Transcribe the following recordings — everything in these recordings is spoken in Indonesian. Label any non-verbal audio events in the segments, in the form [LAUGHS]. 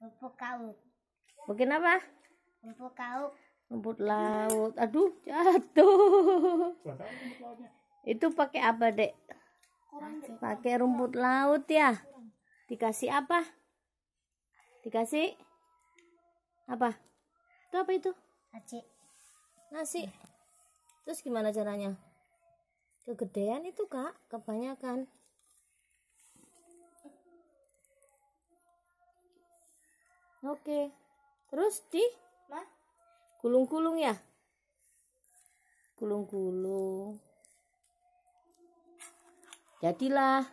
Rumput laut. Bikin apa? Rumput laut. Rumput laut. Aduh, jatuh. Itu pakai apa, Dek? Pakai rumput laut ya. Dikasih apa? Dikasih apa? Itu apa itu? Nasi. Nasi. Terus gimana caranya? Kegedean itu, Kak, kebanyakan. Oke. Terus di mah gulung-gulung ya? Gulung-gulung. Jadilah.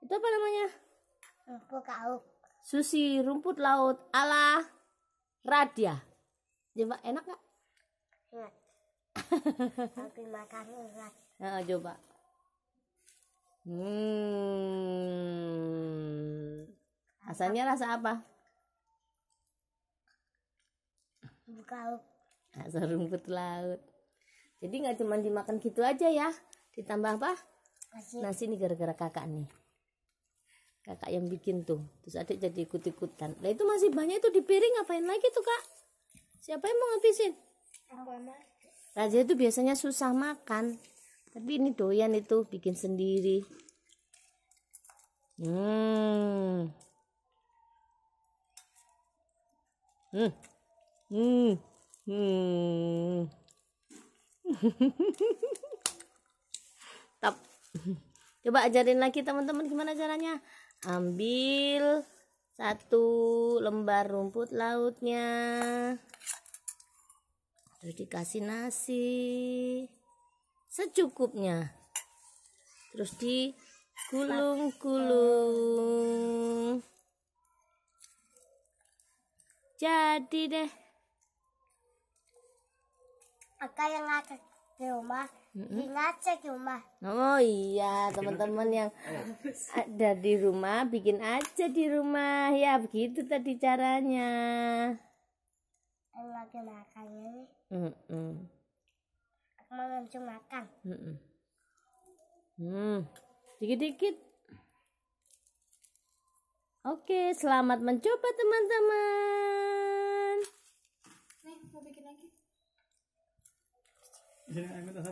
Itu apa namanya? Rumput laut. Susi rumput laut ala Radia. Coba enak gak? Enak. [LAUGHS] Tapi makan enak. Nah, coba. Hmm. Rasanya rasa apa? laut asal rumput laut jadi nggak cuma dimakan gitu aja ya ditambah apa nasi, nasi nih gara-gara kakak nih kakak yang bikin tuh terus adik jadi ikut-ikutan nah itu masih banyak itu di piring ngapain lagi tuh kak siapa yang mau ngabisin Raja itu biasanya susah makan tapi ini doyan itu bikin sendiri hmm hmm Hmm. Hmm. [LAUGHS] Coba ajarin lagi teman-teman gimana caranya. Ambil satu lembar rumput lautnya. Terus dikasih nasi secukupnya. Terus di gulung gulung Jadi deh Aka yang ngajak di rumah mm-hmm. ngajak di rumah oh iya teman-teman yang ada di rumah bikin aja di rumah ya begitu tadi caranya lagi makan ini Mm-mm. aku mau langsung makan hmm dikit-dikit Oke, selamat mencoba teman-teman. ¿Qué ang me